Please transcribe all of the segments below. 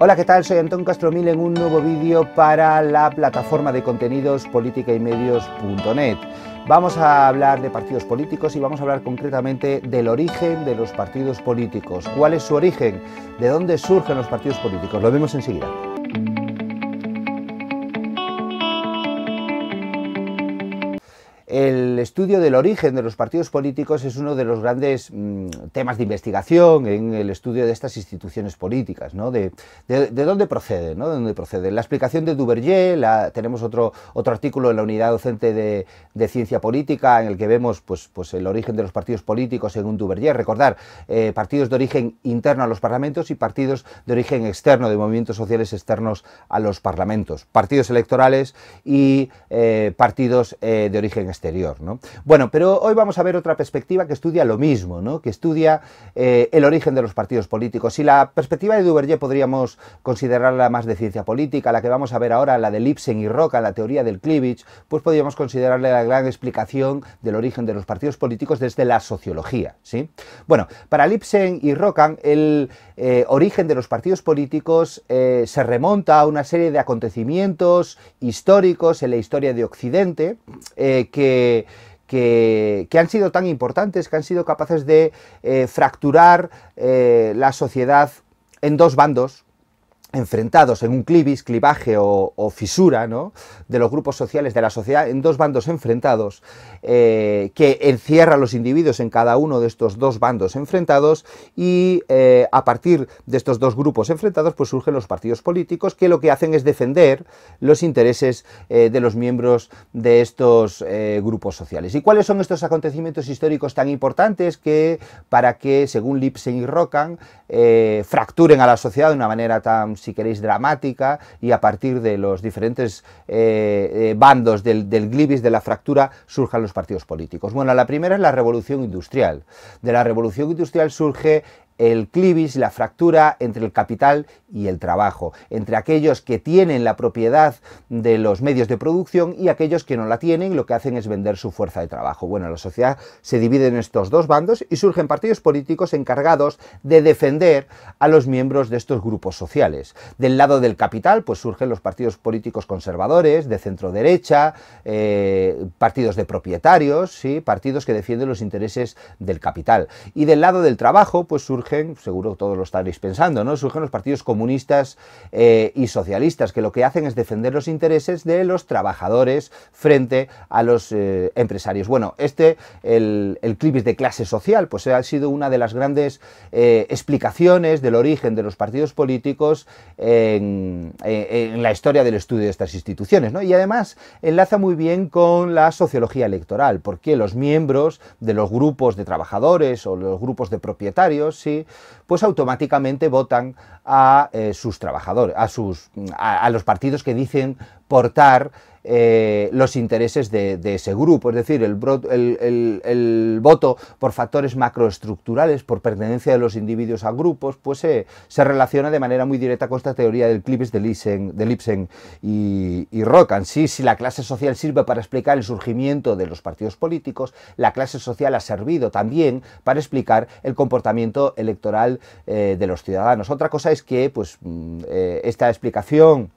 Hola, ¿qué tal? Soy Antón Castromil en un nuevo vídeo para la plataforma de contenidos política y medios.net. Vamos a hablar de partidos políticos y vamos a hablar concretamente del origen de los partidos políticos. ¿Cuál es su origen? ¿De dónde surgen los partidos políticos? Lo vemos enseguida. El el estudio del origen de los partidos políticos es uno de los grandes mm, temas de investigación en el estudio de estas instituciones políticas, ¿no? de, dónde procede, ¿no? De dónde procede. La explicación de Duverger, la, tenemos otro, otro artículo en la unidad docente de, ciencia política en el que vemos pues, pues el origen de los partidos políticos según Duverger. Recordar, eh, partidos de origen interno a los parlamentos y partidos de origen externo, de movimientos sociales externos a los parlamentos, partidos electorales y eh, partidos eh, de origen exterior. Bueno, pero hoy vamos a ver otra perspectiva que estudia lo mismo, ¿no? que estudia eh, el origen de los partidos políticos. Si la perspectiva de Duverger podríamos considerarla más de ciencia política, la que vamos a ver ahora, la de Lipsen y Roca, la teoría del cleavage, pues podríamos considerarle la gran explicación del origen de los partidos políticos desde la sociología. ¿sí? Bueno, para Lipsen y Roca, el eh, origen de los partidos políticos eh, se remonta a una serie de acontecimientos históricos en la historia de Occidente que que, han sido tan importantes, que han sido capaces de eh, fracturar eh, la sociedad en dos bandos, enfrentados en un clivis, clivaje o, fisura de los grupos sociales de la sociedad, en dos bandos enfrentados, eh, que encierra a los individuos en cada uno de estos dos bandos enfrentados y eh, a partir de estos dos grupos enfrentados pues surgen los partidos políticos que lo que hacen es defender los intereses eh, de los miembros de estos grupos sociales. ¿Y cuáles son estos acontecimientos históricos tan importantes que para que, según Lipsen y Rockham, fracturen a la sociedad de una manera tan si queréis, dramática, y a partir de los diferentes eh, eh, bandos del, del glibis, de la fractura, surjan los partidos políticos. Bueno, la primera es la revolución industrial. De la revolución industrial surge el clivis, la fractura entre el capital y el trabajo, entre aquellos que tienen la propiedad de los medios de producción y aquellos que no la tienen, lo que hacen es vender su fuerza de trabajo. Bueno, la sociedad se divide en estos dos bandos y surgen partidos políticos encargados de defender a los miembros de estos grupos sociales. Del lado del capital, pues surgen los partidos políticos conservadores, de centro derecha, eh, partidos de propietarios, ¿sí? partidos que defienden los intereses del capital. Y del lado del trabajo, pues surgen seguro todos lo estaréis pensando, ¿no? Surgen los partidos comunistas eh, y socialistas, que lo que hacen es defender los intereses de los trabajadores frente a los eh, empresarios. Bueno, este, el, el clip de clase social, pues ha sido una de las grandes eh, explicaciones del origen de los partidos políticos en, la historia del estudio de estas instituciones, ¿no? Y además enlaza muy bien con la sociología electoral, porque los miembros de los grupos de trabajadores o los grupos de propietarios, sí, pues automáticamente votan a eh, sus trabajadores, a, sus, a los partidos que dicen portar eh, los intereses de, ese grupo, es decir, el, el, voto por factores macroestructurales, por pertenencia de los individuos a grupos, pues eh, se relaciona de manera muy directa con esta teoría del clips de Lipsen, y, y Sí, si la clase social sirve para explicar el surgimiento de los partidos políticos, la clase social ha servido también para explicar el comportamiento electoral eh, de los ciudadanos. Otra cosa es que pues, mm, esta explicación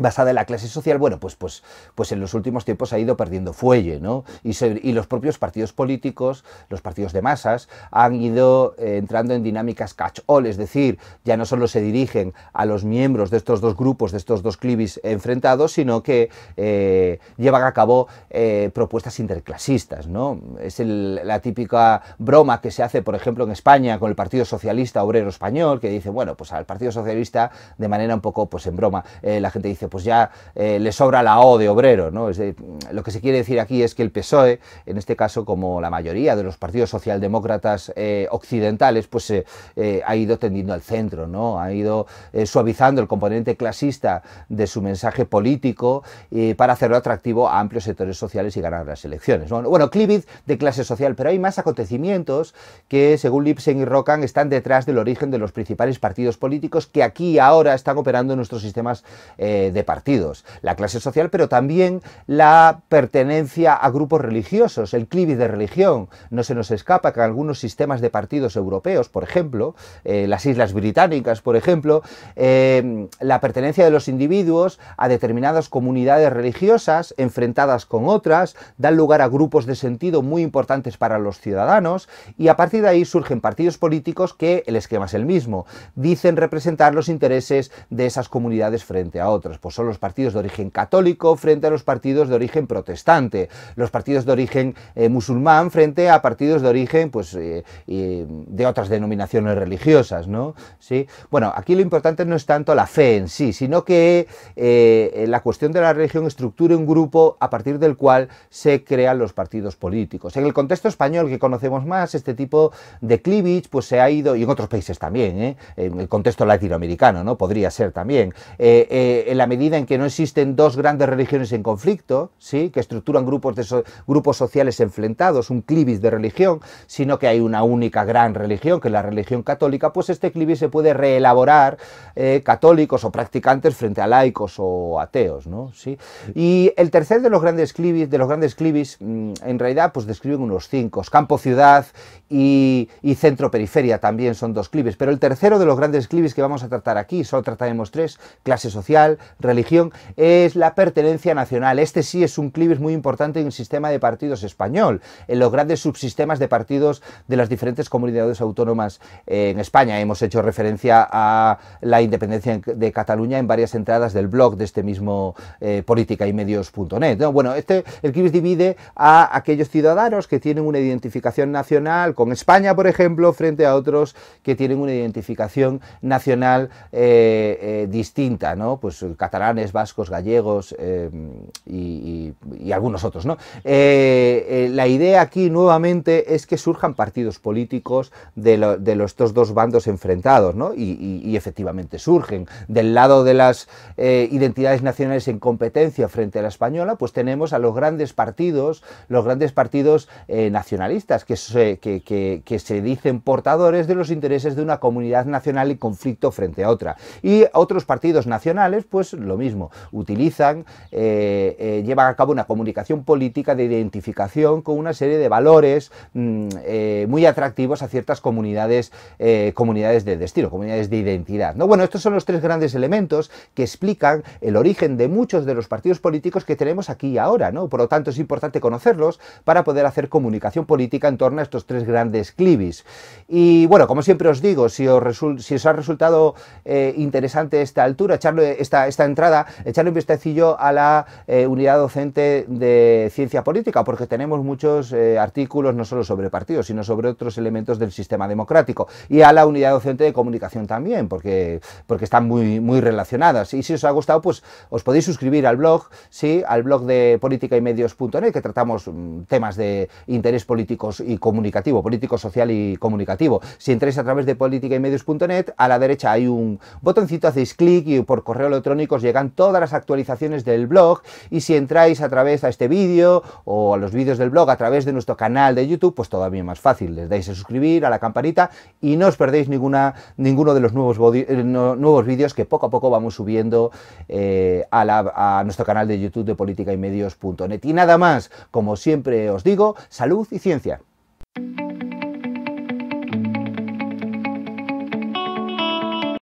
basada en la clase social, bueno, pues, pues, pues en los últimos tiempos ha ido perdiendo fuelle, ¿no? Y, los propios partidos políticos, los partidos de masas, han ido eh, entrando en dinámicas catch-all, es decir, ya no solo se dirigen a los miembros de estos dos grupos, de estos dos clivis enfrentados, sino que eh, llevan a cabo eh, propuestas interclasistas, ¿no? Es la típica broma que se hace, por ejemplo, en España con el Partido Socialista Obrero Español, que dice, bueno, pues al Partido Socialista, de manera un poco, pues en broma, la gente dice, pues ya eh, le sobra la O de obrero. ¿no? lo que se quiere decir aquí es que el PSOE, en este caso como la mayoría de los partidos socialdemócratas eh, occidentales, pues eh, ha ido tendiendo al centro, ¿no? ha ido suavizando el componente clasista de su mensaje político para hacerlo atractivo a amplios sectores sociales y ganar las elecciones. Bueno, cliviz de clase social, pero hay más acontecimientos que, según Lipsen y Rocan, están detrás del origen de los principales partidos políticos que aquí ahora están operando en nuestros sistemas de partidos, la clase social, pero también la pertenencia a grupos religiosos, el clivis de religión. No se nos escapa que algunos sistemas de partidos europeos, por ejemplo, eh, las Islas Británicas, por ejemplo, eh, la pertenencia de los individuos a determinadas comunidades religiosas enfrentadas con otras, dan lugar a grupos de sentido muy importantes para los ciudadanos y a partir de ahí surgen partidos políticos que el esquema es el mismo, dicen representar los intereses de esas comunidades frente a otras pues son los partidos de origen católico frente a los partidos de origen protestante, los partidos de origen eh, musulmán frente a partidos de origen pues, eh, de otras denominaciones religiosas. ¿no? ¿Sí? Bueno, aquí lo importante no es tanto la fe en sí, sino que eh, la cuestión de la religión estructure un grupo a partir del cual se crean los partidos políticos. En el contexto español que conocemos más, este tipo de cleavage pues, se ha ido, y en otros países también, en el contexto latinoamericano ¿no? podría ser también, en la medida en que no existen dos grandes religiones en conflicto, ¿sí? que estructuran grupos, de grupos sociales enfrentados, un clivis de religión, sino que hay una única gran religión, que es la religión católica, pues este clivis se puede reelaborar eh, católicos o practicantes frente a laicos o ateos. ¿no? ¿Sí? Y el tercer de los grandes clivis, de los grandes mm, en realidad pues describen unos cinco, campo-ciudad y, centro-periferia también son dos clivis. pero el tercero de los grandes clivis que vamos a tratar aquí, solo trataremos tres, clase social, religión, es la pertenencia nacional. Este sí es un clivis muy importante en el sistema de partidos español, en los grandes subsistemas de partidos de las diferentes comunidades autónomas eh, en España. Hemos hecho referencia a la independencia de Cataluña en varias entradas del blog de este mismo eh, política y medios.net. Bueno, este, el que divide a aquellos ciudadanos que tienen una identificación nacional con España, por ejemplo, frente a otros que tienen una identificación nacional eh, eh, distinta, ¿no? Pues catalanes, vascos, gallegos y, algunos otros, ¿no? la idea aquí nuevamente es que surjan partidos políticos de, los, estos dos bandos enfrentados, ¿no? y, y efectivamente surgen. Del lado de las eh, identidades nacionales en competencia frente a la española, pues tenemos a los grandes partidos, los grandes partidos eh, nacionalistas que se, que, se dicen portadores de los intereses de una comunidad nacional y conflicto frente a otra. Y otros partidos nacionales, pues lo mismo, utilizan, eh, llevan a cabo una comunicación política de identificación con una serie de valores mm, muy atractivos a ciertas comunidades, comunidades de destino, comunidades de identidad estos son los tres grandes elementos que explican el origen de muchos de los partidos políticos que tenemos aquí y ahora, ¿no? Por lo tanto, es importante conocerlos para poder hacer comunicación política en torno a estos tres grandes clivis. Y bueno, como siempre os digo, si os, ha resultado eh, interesante esta altura, echarle esta, esta entrada, echarle un vistacillo a la eh, unidad docente de ciencia política, porque tenemos muchos eh, artículos no solo sobre partidos, sino sobre otros elementos del sistema democrático. Y a la unidad docente de comunicación también, porque porque están muy, muy relacionadas. Y si os ha gustado, pues os podéis suscribir al blog, sí, al blog de política y medios.net, que tratamos mm, temas de interés político y comunicativo, político, social y comunicativo. Si entráis a través de política y medios.net, a la derecha hay un botoncito, hacéis clic y por correo electrónico os llegan todas las actualizaciones del blog. Y si entráis a través a este vídeo o a los vídeos del blog a través de nuestro canal de YouTube, pues todavía más fácil. Les dais a suscribir, a la campanita y no os perdéis ninguna, ninguno de los nuevos, eh, nuevos vídeos que poco a poco vamos subiendo eh, a, a nuestro canal de YouTube de política y medios.net. Y nada más, como siempre os digo, salud y ciencia.